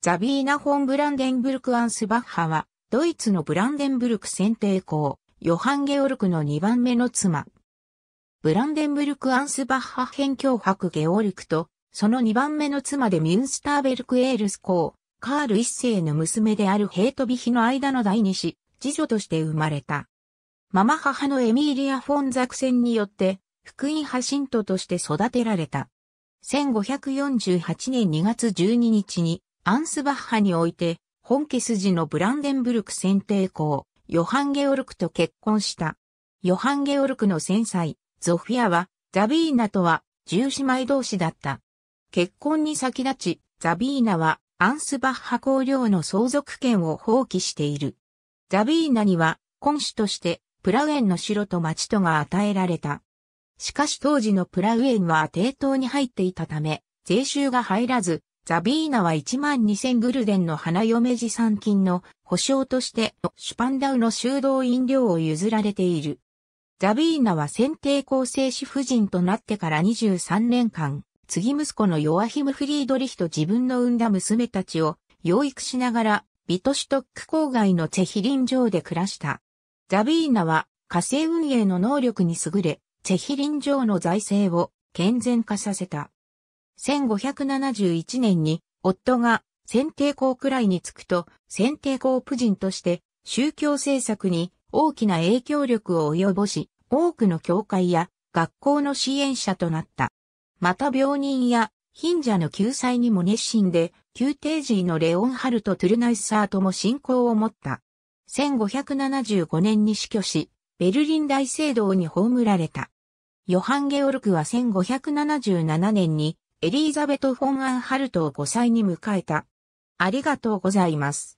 ザビーナ・フォン・ブランデンブルク・アンスバッハは、ドイツのブランデンブルク選定校、ヨハン・ゲオルクの2番目の妻。ブランデンブルク・アンスバッハ編教伯ゲオルクと、その2番目の妻でミュンスターベルク・エールス公、カール一世の娘であるヘイトビヒの間の第二子、次女として生まれた。ママ母のエミーリア・フォン・ザクセンによって、福音派信徒として育てられた。1548年2月12日に、アンスバッハにおいて、本家筋のブランデンブルク選定校、ヨハン・ゲオルクと結婚した。ヨハン・ゲオルクの戦妻、ゾフィアは、ザビーナとは、十姉妹同士だった。結婚に先立ち、ザビーナは、アンスバッハ公領の相続権を放棄している。ザビーナには、婚主として、プラウエンの城と町とが与えられた。しかし当時のプラウエンは抵当に入っていたため、税収が入らず、ザビーナは1万2000グルデンの花嫁持参金の保証としてシュパンダウの修道飲料を譲られている。ザビーナは選定構成士夫人となってから23年間、次息子のヨアヒム・フリードリヒと自分の産んだ娘たちを養育しながら、ビトシュトック郊外のチェヒリン城で暮らした。ザビーナは火星運営の能力に優れ、チェヒリン城の財政を健全化させた。1571年に夫が先帝公くらいに着くと先帝公夫人として宗教政策に大きな影響力を及ぼし多くの教会や学校の支援者となった。また病人や貧者の救済にも熱心で、宮廷時のレオンハルト・トゥルナイサーとも信仰を持った。1575年に死去し、ベルリン大聖堂に葬られた。ヨハン・ゲオルクは1577年にエリーザベト・フォン・アンハルトを5歳に迎えた。ありがとうございます。